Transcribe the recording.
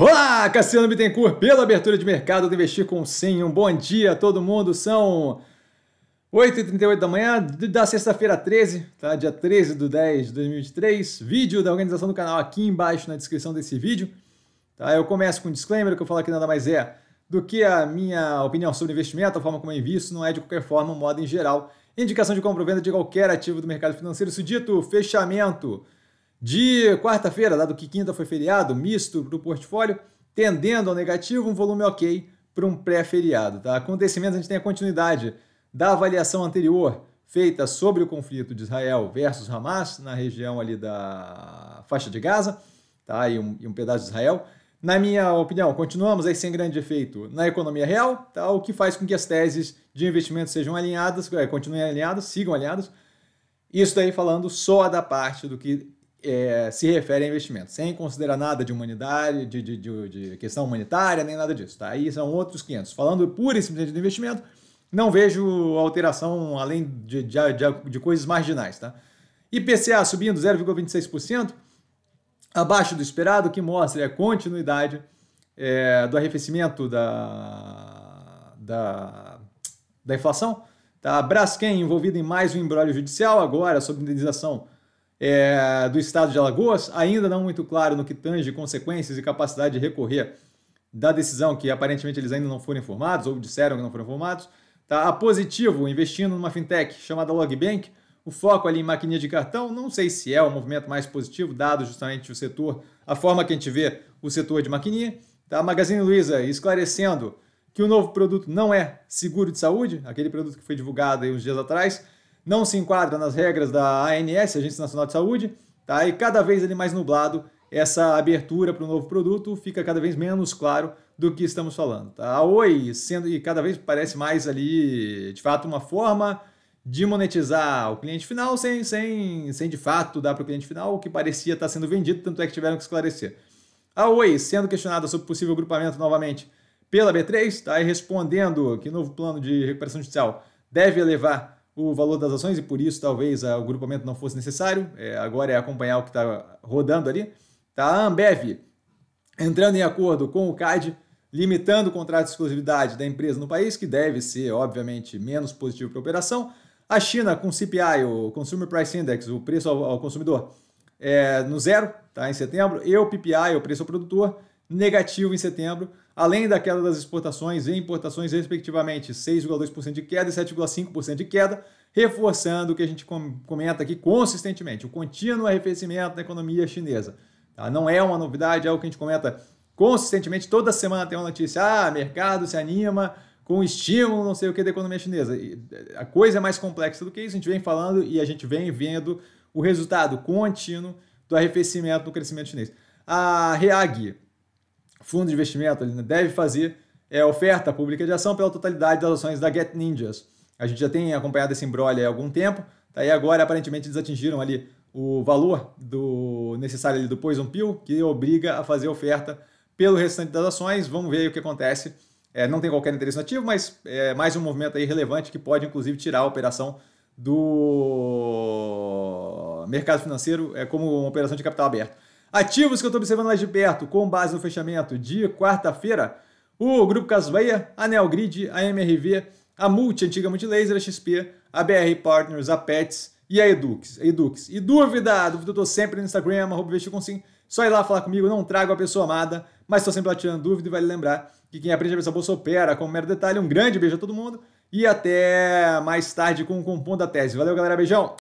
Olá, Cassiano Bittencourt, pela abertura de mercado do Investir com Sim. Um bom dia a todo mundo. São 8h38 da manhã da sexta-feira 13, tá? dia 13 de 10 de 2023. Vídeo da organização do canal aqui embaixo na descrição desse vídeo. Tá? Eu começo com um disclaimer que eu falo que nada mais é do que a minha opinião sobre investimento, a forma como eu invisto, não é de qualquer forma, um modo em geral. Indicação de compra ou venda de qualquer ativo do mercado financeiro. Isso dito, fechamento de quarta-feira, dado que quinta foi feriado, misto para o portfólio, tendendo ao negativo, um volume ok para um pré-feriado. Tá? Acontecimentos, a gente tem a continuidade da avaliação anterior feita sobre o conflito de Israel versus Hamas, na região ali da faixa de Gaza, tá? e, um, e um pedaço de Israel. Na minha opinião, continuamos aí sem grande efeito na economia real, tá? o que faz com que as teses de investimento sejam alinhadas, é, continuem alinhadas, sigam alinhadas. Isso daí falando só da parte do que é, se refere a investimento, sem considerar nada de humanidade, de, de, de, de, questão humanitária, nem nada disso. Tá? Aí são outros 500. Falando pura e simplesmente de investimento, não vejo alteração além de, de, coisas marginais. Tá? IPCA subindo 0,26%, abaixo do esperado, que mostra a continuidade é, do arrefecimento da, da, da inflação. Tá? Braskem envolvido em mais um embrólio judicial, agora sobre indenização é, do estado de Alagoas, ainda não muito claro no que tange consequências e capacidade de recorrer da decisão, que aparentemente eles ainda não foram informados, ou disseram que não foram informados. Tá? A Positivo investindo numa fintech chamada Logbank, o foco ali em maquininha de cartão, não sei se é o movimento mais positivo, dado justamente o setor, a forma que a gente vê o setor de maquininha. Tá? A Magazine Luiza esclarecendo que o novo produto não é seguro de saúde, aquele produto que foi divulgado aí uns dias atrás, não se enquadra nas regras da ANS, Agência Nacional de Saúde, tá? e cada vez ele mais nublado, essa abertura para o novo produto fica cada vez menos claro do que estamos falando. Tá? A Oi sendo, e cada vez parece mais ali, de fato, uma forma de monetizar o cliente final sem, sem, sem de fato dar para o cliente final o que parecia estar sendo vendido, tanto é que tiveram que esclarecer. A Oi sendo questionada sobre possível agrupamento novamente pela B3, tá? e respondendo que novo plano de recuperação judicial deve levar o valor das ações e por isso talvez ah, o agrupamento não fosse necessário. É, agora é acompanhar o que está rodando ali. Tá? A Ambev entrando em acordo com o CAD, limitando o contrato de exclusividade da empresa no país, que deve ser, obviamente, menos positivo para a operação. A China com o CPI, o Consumer Price Index, o preço ao, ao consumidor, é no zero tá? em setembro. E o PPI, o preço ao produtor, negativo em setembro, além da queda das exportações e importações, respectivamente, 6,2% de queda e 7,5% de queda, reforçando o que a gente comenta aqui consistentemente, o contínuo arrefecimento da economia chinesa. Tá? Não é uma novidade, é algo que a gente comenta consistentemente, toda semana tem uma notícia, ah, mercado se anima com estímulo, não sei o que, da economia chinesa. E a coisa é mais complexa do que isso, a gente vem falando e a gente vem vendo o resultado contínuo do arrefecimento do crescimento chinês. A Reag, fundo de investimento ele né, deve fazer é, oferta pública de ação pela totalidade das ações da Get Ninjas. A gente já tem acompanhado esse embrolho há algum tempo, tá? e agora aparentemente eles atingiram ali o valor do necessário ali do Poison Pill, que obriga a fazer oferta pelo restante das ações. Vamos ver o que acontece. É, não tem qualquer interesse nativo, mas é mais um movimento aí relevante que pode, inclusive, tirar a operação do mercado financeiro é, como uma operação de capital aberto. Ativos que eu estou observando mais de perto, com base no fechamento de quarta-feira, o Grupo Casas Bahia, a Neogrid, a MRV, a Multi, antiga Multilaser, a XP, a BR Partners, a Pets e a Edux. Edux. E dúvida, dúvida eu estou sempre no Instagram, arroba sim. Só ir lá falar comigo, não trago a pessoa amada, mas estou sempre lá tirando dúvida e vale lembrar que quem aprende a pensar bolsa opera com um mero detalhe. Um grande beijo a todo mundo e até mais tarde com o Compondo da Tese. Valeu, galera. Beijão!